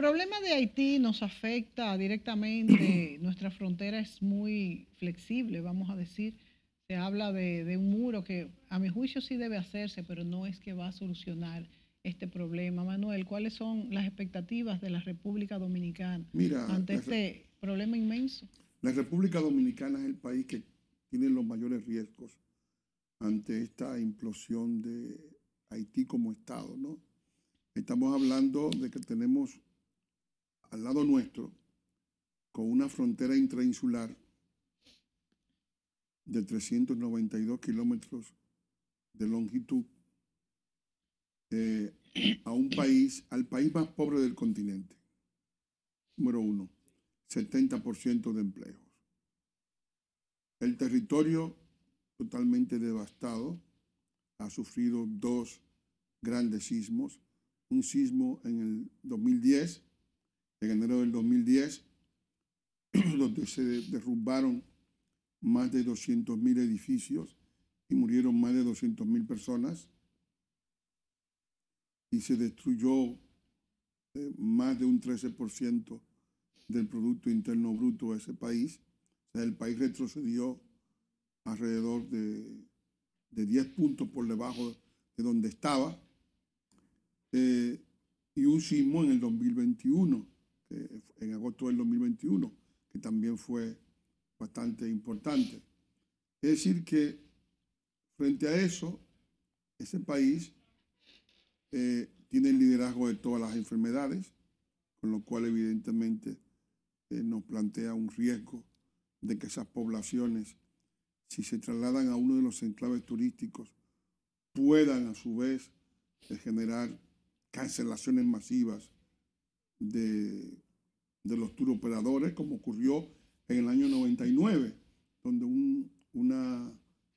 problema de Haití nos afecta directamente, nuestra frontera es muy flexible, vamos a decir. Se habla de, un muro que a mi juicio sí debe hacerse, pero no es que va a solucionar este problema. Manuel, ¿cuáles son las expectativas de la República Dominicana ante este problema inmenso? La República Dominicana es el país que tiene los mayores riesgos ante esta implosión de Haití como Estado, ¿no? Estamos hablando de que tenemos al lado nuestro, con una frontera intrainsular de 392 kilómetros de longitud, eh, a un país, al país más pobre del continente. Número uno, 70% de empleos. El territorio totalmente devastado ha sufrido dos grandes sismos. Un sismo en el 2010 en enero del 2010, donde se derrumbaron más de 200.000 edificios y murieron más de 200.000 personas, y se destruyó eh, más de un 13% del Producto Interno Bruto de ese país. sea, el país retrocedió alrededor de, 10 puntos por debajo de donde estaba. Eh, y un sismo en el 2021 eh, en agosto del 2021, que también fue bastante importante. Es decir, que frente a eso, ese país eh, tiene el liderazgo de todas las enfermedades, con lo cual evidentemente eh, nos plantea un riesgo de que esas poblaciones, si se trasladan a uno de los enclaves turísticos, puedan a su vez generar cancelaciones masivas de de los turoperadores, como ocurrió en el año 99, donde un,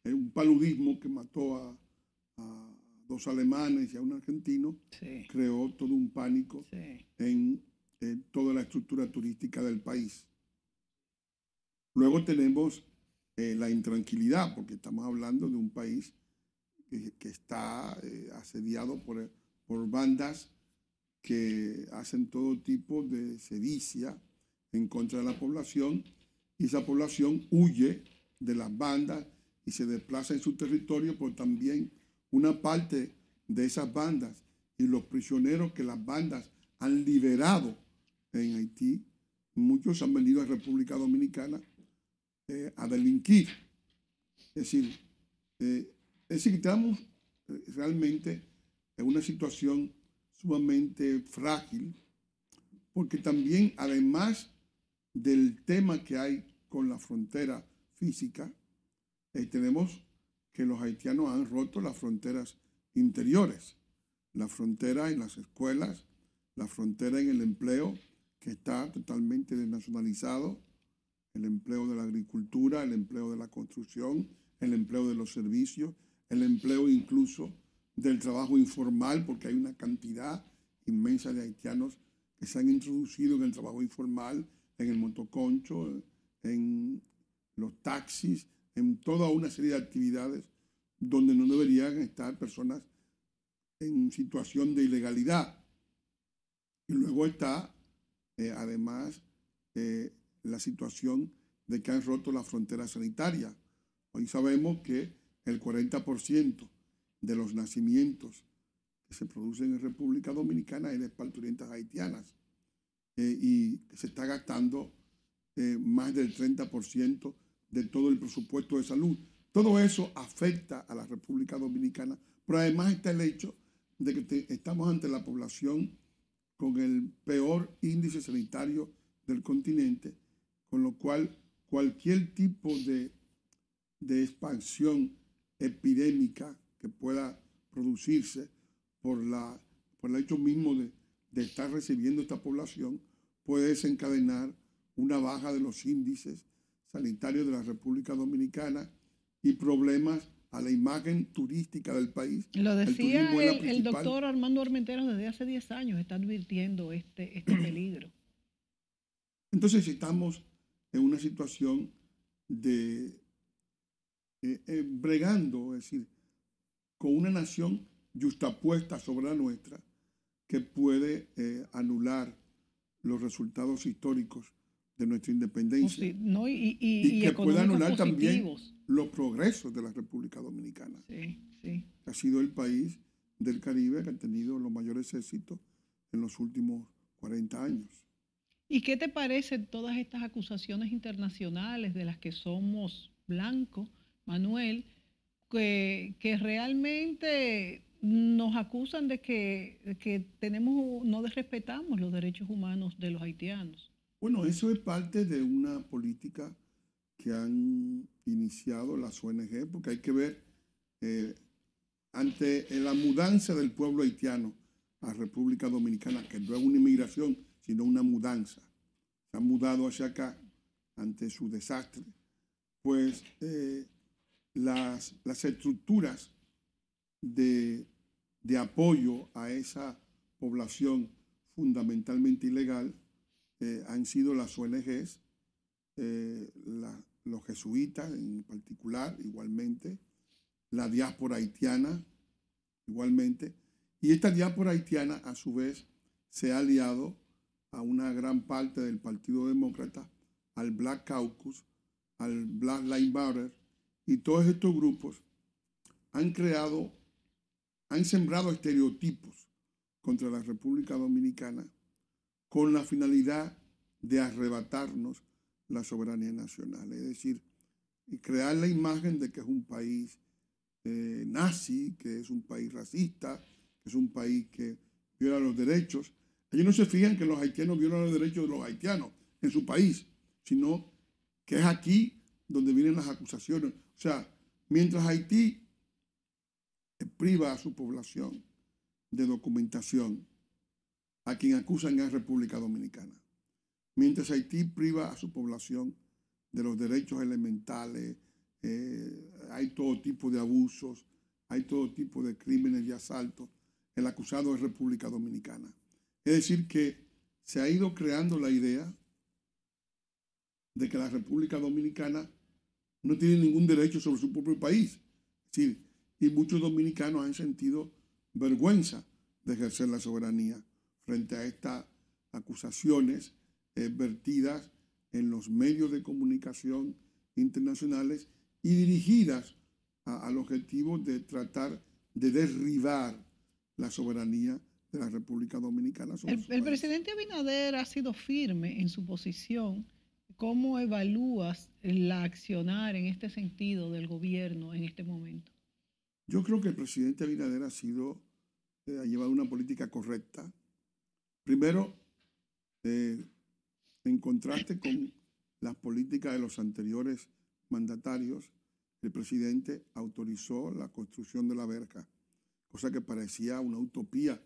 eh, un paludismo que mató a, dos alemanes y a un argentino creó todo un pánico en, eh, toda la estructura turística del país. Luego tenemos eh, la intranquilidad, porque estamos hablando de un país que, está asediado por, por bandas que hacen todo tipo de sedicia en contra de la población y esa población huye de las bandas y se desplaza en su territorio, por también una parte de esas bandas y los prisioneros que las bandas han liberado en Haití, muchos han venido a República Dominicana eh, a delinquir. Es decir, eh, es decir, estamos eh, realmente en una situación sumamente frágil, porque también además del tema que hay con la frontera física, tenemos que los haitianos han roto las fronteras interiores, la frontera en las escuelas, la frontera en el empleo, que está totalmente desnacionalizado, el empleo de la agricultura, el empleo de la construcción, el empleo de los servicios, el empleo incluso del trabajo informal, porque hay una cantidad inmensa de haitianos que se han introducido en el trabajo informal, en el motoconcho, en los taxis, en toda una serie de actividades donde no deberían estar personas en situación de ilegalidad. Y luego está, eh, además, eh, la situación de que han roto la frontera sanitaria. Hoy sabemos que el 40% de los nacimientos que se producen en República Dominicana en de parturientas haitianas eh, y se está gastando eh, más del 30% de todo el presupuesto de salud. Todo eso afecta a la República Dominicana, pero además está el hecho de que estamos ante la población con el peor índice sanitario del continente, con lo cual cualquier tipo de, de expansión epidémica que pueda producirse por, la, por el hecho mismo de, estar recibiendo esta población puede desencadenar una baja de los índices sanitarios de la República Dominicana y problemas a la imagen turística del país. Lo decía el, doctor Armando Armenteros desde hace 10 años, está advirtiendo este, este peligro. Entonces estamos en una situación de eh, eh, bregando, es decir, con una nación justapuesta sobre la nuestra que puede eh, anular los resultados históricos de nuestra independencia. y, que puede anular también los progresos de la República Dominicana. Sí, sí. Ha sido el país del Caribe que ha tenido los mayores éxitos en los últimos 40 años. ¿Y qué te parecen todas estas acusaciones internacionales de las que somos blanco, Manuel, que, realmente nos acusan de que, que tenemos, no respetamos los derechos humanos de los haitianos. Bueno, eso es parte de una política que han iniciado las ONG, porque hay que ver, eh, ante la mudanza del pueblo haitiano a República Dominicana, que no es una inmigración, sino una mudanza, se han mudado hacia acá ante su desastre, pues eh, las, estructuras de, apoyo a esa población fundamentalmente ilegal eh, han sido las ONGs, eh, los jesuitas en particular, igualmente, la diáspora haitiana, igualmente, y esta diáspora haitiana a su vez se ha aliado a una gran parte del Partido Demócrata, al Black Caucus, al Black Line Matter, y todos estos grupos han creado, han sembrado estereotipos contra la República Dominicana con la finalidad de arrebatarnos la soberanía nacional, es decir, crear la imagen de que es un país eh, nazi, que es un país racista, que es un país que viola los derechos. Ellos no se fijan que los haitianos violan los derechos de los haitianos en su país, sino que es aquí donde vienen las acusaciones o sea, mientras Haití priva a su población de documentación, a quien acusan es República Dominicana. Mientras Haití priva a su población de los derechos elementales, eh, hay todo tipo de abusos, hay todo tipo de crímenes y asaltos. El acusado es República Dominicana. Es decir, que se ha ido creando la idea de que la República Dominicana no tienen ningún derecho sobre su propio país. sí, y muchos dominicanos han sentido vergüenza de ejercer la soberanía frente a estas acusaciones eh, vertidas en los medios de comunicación internacionales y dirigidas al objetivo de tratar de derribar la soberanía de la República Dominicana. el, el presidente Abinader ha sido firme en su posición ¿Cómo evalúas la accionar en este sentido del gobierno en este momento? Yo creo que el presidente Abinader ha eh, llevado una política correcta. Primero, eh, en contraste con las políticas de los anteriores mandatarios, el presidente autorizó la construcción de la verja, cosa que parecía una utopía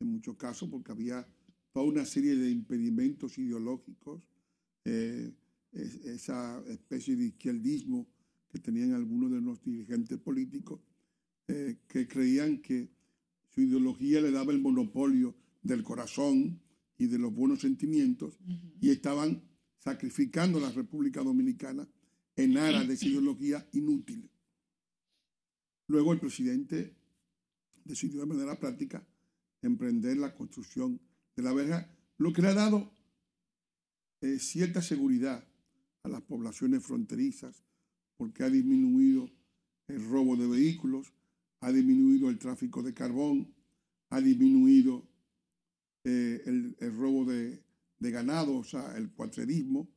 en muchos casos porque había toda una serie de impedimentos ideológicos eh, esa especie de izquierdismo que tenían algunos de los dirigentes políticos eh, que creían que su ideología le daba el monopolio del corazón y de los buenos sentimientos y estaban sacrificando la República Dominicana en aras de esa ideología inútil. Luego el presidente decidió de manera práctica emprender la construcción de la verja, lo que le ha dado eh, cierta seguridad a las poblaciones fronterizas, porque ha disminuido el robo de vehículos, ha disminuido el tráfico de carbón, ha disminuido eh, el, robo de, ganado, o sea, el cuatrerismo,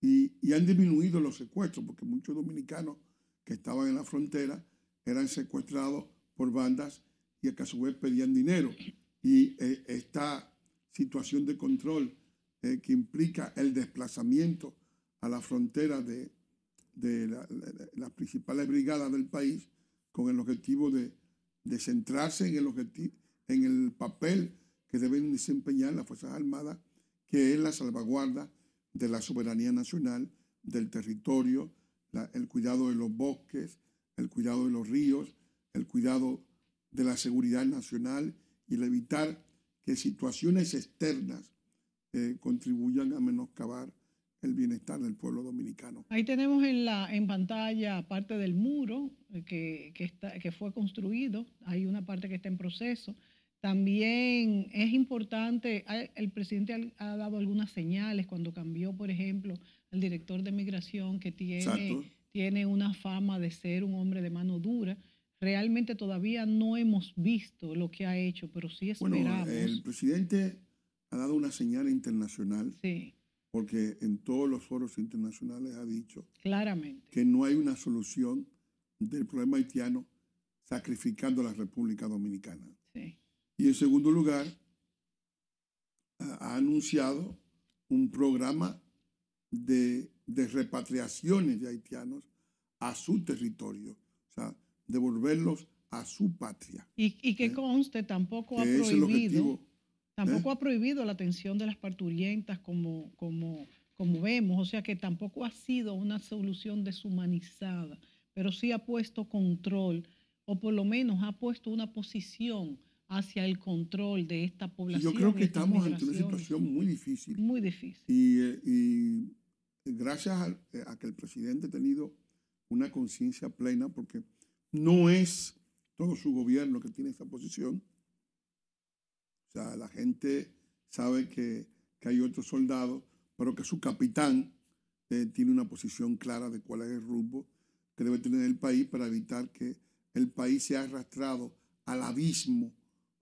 y, han disminuido los secuestros, porque muchos dominicanos que estaban en la frontera eran secuestrados por bandas y a que a su vez pedían dinero. Y eh, esta situación de control eh, que implica el desplazamiento a la frontera de, de las principales brigadas del país con el objetivo de, centrarse en el, objetivo, en el papel que deben desempeñar las Fuerzas Armadas, que es la salvaguarda de la soberanía nacional, del territorio, el cuidado de los bosques, el cuidado de los ríos, el cuidado de la seguridad nacional y el evitar que situaciones externas contribuyan a menoscabar el bienestar del pueblo dominicano. Ahí tenemos en la en pantalla parte del muro eh, que, que, está, que fue construido, hay una parte que está en proceso. También es importante, el presidente ha dado algunas señales cuando cambió, por ejemplo, al director de migración que tiene, tiene una fama de ser un hombre de mano dura. Realmente todavía no hemos visto lo que ha hecho, pero sí esperamos. Bueno, el presidente ha dado una señal internacional. Porque en todos los foros internacionales ha dicho claramente que no hay una solución del problema haitiano sacrificando a la República Dominicana. Y en segundo lugar, ha anunciado un programa de, repatriaciones de haitianos a su territorio, o sea, devolverlos a su patria. Y, que ¿Eh? conste, tampoco ha prohibido Tampoco ¿Eh? ha prohibido la atención de las parturientas como, como, vemos, o sea que tampoco ha sido una solución deshumanizada, pero sí ha puesto control o por lo menos ha puesto una posición hacia el control de esta población. Yo creo que estamos ante una situación muy difícil. Muy difícil. Y, eh, gracias a, eh, a, que el presidente ha tenido una conciencia plena, porque no es todo su gobierno que tiene esta posición, o sea, la gente sabe que, hay otros soldados, pero que su capitán eh, tiene una posición clara de cuál es el rumbo que debe tener el país para evitar que el país sea arrastrado al abismo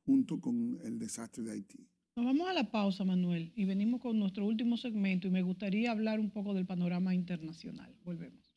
junto con el desastre de Haití. Nos vamos a la pausa, Manuel, y venimos con nuestro último segmento y me gustaría hablar un poco del panorama internacional. Volvemos.